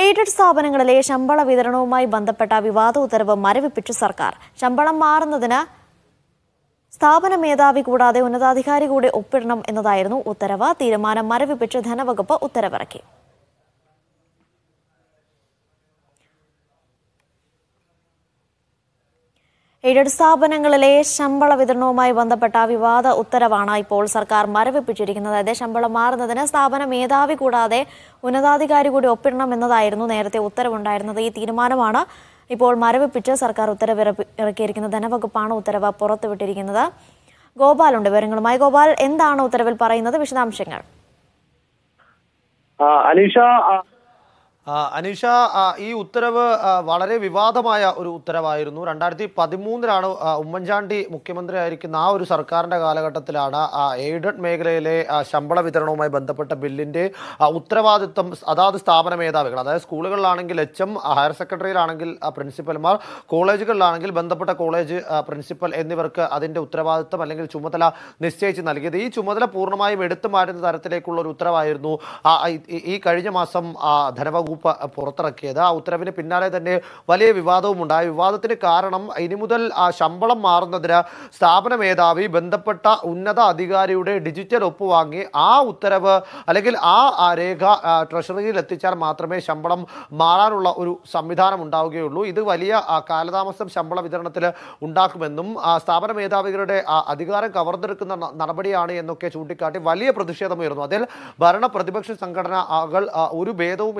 aided സ്ഥാപനങ്ങളിലെ ശമ്പള വിതരണവുമായി ബന്ധപ്പെട്ട വിവാദ ഉത്തരവ് മരവിപ്പിച്ചു സർക്കാർ ശമ്പളം മാറുന്നതിന് സ്ഥാപന മേധാവി കൂടാതെ ഉന്നതാധികാരി കൂടെ ഒപ്പിടണം എന്നതായിരുന്നു ഉത്തരവ് തീരുമാനം മരവിപ്പിച്ച് ധനവകുപ്പ് ഉത്തരവിറക്കി എയ്ഡഡ് സ്ഥാപനങ്ങളിലെ ശമ്പള വിതരണവുമായി ബന്ധപ്പെട്ട വിവാദ ഉത്തരവാണ് ഇപ്പോൾ സർക്കാർ മരവിപ്പിച്ചിരിക്കുന്നത് അതായത് ശമ്പളം മാറുന്നതിന് സ്ഥാപന മേധാവി കൂടാതെ ഉന്നതാധികാരി കൂടി ഒപ്പിടണം എന്നതായിരുന്നു നേരത്തെ ഉത്തരവുണ്ടായിരുന്നത് ഈ തീരുമാനമാണ് ഇപ്പോൾ മരവിപ്പിച്ച് സർക്കാർ ഉത്തരവ് ഇറക്കിയിരിക്കുന്നത് ധനവകുപ്പാണ് ഉത്തരവ് പുറത്തുവിട്ടിരിക്കുന്നത് ഗോപാലുണ്ട് വിവരങ്ങളുമായി ഗോപാൽ എന്താണ് ഉത്തരവിൽ പറയുന്നത് വിശദാംശങ്ങൾ അലീഷ അനീഷ ഈ ഉത്തരവ് വളരെ വിവാദമായ ഒരു ഉത്തരവായിരുന്നു രണ്ടായിരത്തി പതിമൂന്നിലാണ് ഉമ്മൻചാണ്ടി മുഖ്യമന്ത്രി ആയിരിക്കുന്ന ആ ഒരു സർക്കാരിൻ്റെ കാലഘട്ടത്തിലാണ് എയ്ഡഡ് മേഖലയിലെ ശമ്പള വിതരണവുമായി ബന്ധപ്പെട്ട ബില്ലിൻ്റെ ഉത്തരവാദിത്വം അതാത് സ്ഥാപന മേധാവികൾ അതായത് സ്കൂളുകളിലാണെങ്കിൽ എച്ച് എം ഹയർ സെക്രട്ടറിയിലാണെങ്കിൽ പ്രിൻസിപ്പൽമാർ കോളേജുകളിലാണെങ്കിൽ ബന്ധപ്പെട്ട കോളേജ് പ്രിൻസിപ്പൽ എന്നിവർക്ക് അതിൻ്റെ ഉത്തരവാദിത്വം അല്ലെങ്കിൽ ചുമതല നിശ്ചയിച്ച് നൽകിയത് ഈ ചുമതല പൂർണ്ണമായും എടുത്തു മാറ്റുന്ന തരത്തിലേക്കുള്ള ഒരു ഉത്തരവായിരുന്നു ഈ കഴിഞ്ഞ മാസം ധനവകുപ്പ് വകുപ്പ് പുറത്തിറക്കിയത് ആ ഉത്തരവിന് പിന്നാലെ തന്നെ വലിയ വിവാദവും ഉണ്ടായി വിവാദത്തിന് കാരണം ഇനി മുതൽ ആ ശമ്പളം മാറുന്നതിന് സ്ഥാപന മേധാവി ബന്ധപ്പെട്ട ഉന്നത അധികാരിയുടെ ഡിജിറ്റൽ ഒപ്പ് വാങ്ങി ആ ഉത്തരവ് അല്ലെങ്കിൽ ആ രേഖ ട്രഷറിയിൽ എത്തിച്ചാൽ മാത്രമേ ശമ്പളം മാറാനുള്ള ഒരു സംവിധാനം ഉണ്ടാവുകയുള്ളൂ ഇത് വലിയ കാലതാമസം ശമ്പള വിതരണത്തിൽ ഉണ്ടാക്കുമെന്നും സ്ഥാപന മേധാവികളുടെ അധികാരം കവർന്നെടുക്കുന്ന നടപടിയാണ് എന്നൊക്കെ ചൂണ്ടിക്കാട്ടി വലിയ പ്രതിഷേധമുയർന്നു അതിൽ ഭരണ പ്രതിപക്ഷ സംഘടനകൾ ഒരു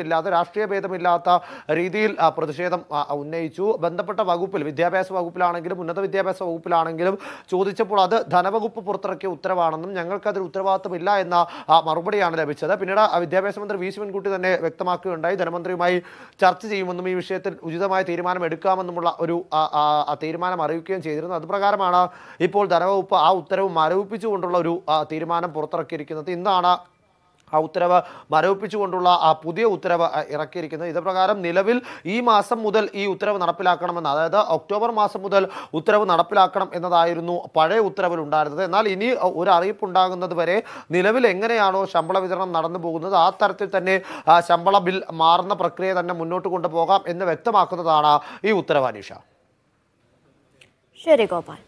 ഇല്ലാതെ രാഷ്ട്രീയ ഭേദമില്ലാത്ത രീതിയിൽ പ്രതിഷേധം ഉന്നയിച്ചു ബന്ധപ്പെട്ട വകുപ്പിൽ വിദ്യാഭ്യാസ വകുപ്പിലാണെങ്കിലും ഉന്നത വിദ്യാഭ്യാസ വകുപ്പിലാണെങ്കിലും ചോദിച്ചപ്പോൾ അത് ധനവകുപ്പ് പുറത്തിറക്കിയ ഉത്തരവാണെന്നും ഞങ്ങൾക്കതിൽ ഉത്തരവാദിത്തമില്ല എന്ന മറുപടിയാണ് ലഭിച്ചത് പിന്നീട് വിദ്യാഭ്യാസ മന്ത്രി വി ശിവൻകുട്ടി തന്നെ വ്യക്തമാക്കുകയുണ്ടായി ധനമന്ത്രിയുമായി ചർച്ച ചെയ്യുമെന്നും ഈ വിഷയത്തിൽ ഉചിതമായ തീരുമാനം എടുക്കാമെന്നുമുള്ള ഒരു തീരുമാനം അറിയിക്കുകയും ചെയ്തിരുന്നു അതുപ്രകാരമാണ് ഇപ്പോൾ ധനവകുപ്പ് ആ ഉത്തരവ് മരവിപ്പിച്ചുകൊണ്ടുള്ള ഒരു തീരുമാനം പുറത്തിറക്കിയിരിക്കുന്നത് ഇന്നാണ് ആ ഉത്തരവ് മരവിപ്പിച്ചുകൊണ്ടുള്ള ആ പുതിയ ഉത്തരവ് ഇറക്കിയിരിക്കുന്നത് ഇതുപ്രകാരം നിലവിൽ ഈ മാസം മുതൽ ഈ ഉത്തരവ് നടപ്പിലാക്കണമെന്ന് അതായത് ഒക്ടോബർ മാസം മുതൽ ഉത്തരവ് നടപ്പിലാക്കണം എന്നതായിരുന്നു പഴയ ഉത്തരവിൽ ഉണ്ടായിരുന്നത് എന്നാൽ ഇനി ഒരു അറിയിപ്പുണ്ടാകുന്നത് വരെ നിലവിൽ എങ്ങനെയാണോ ശമ്പള വിതരണം നടന്നു പോകുന്നത് ആ തരത്തിൽ തന്നെ ശമ്പള ബിൽ മാറുന്ന പ്രക്രിയ തന്നെ മുന്നോട്ട് കൊണ്ടുപോകാം എന്ന് വ്യക്തമാക്കുന്നതാണ് ഈ ഉത്തരവ് അനീഷ ശരി ഗോപാൽ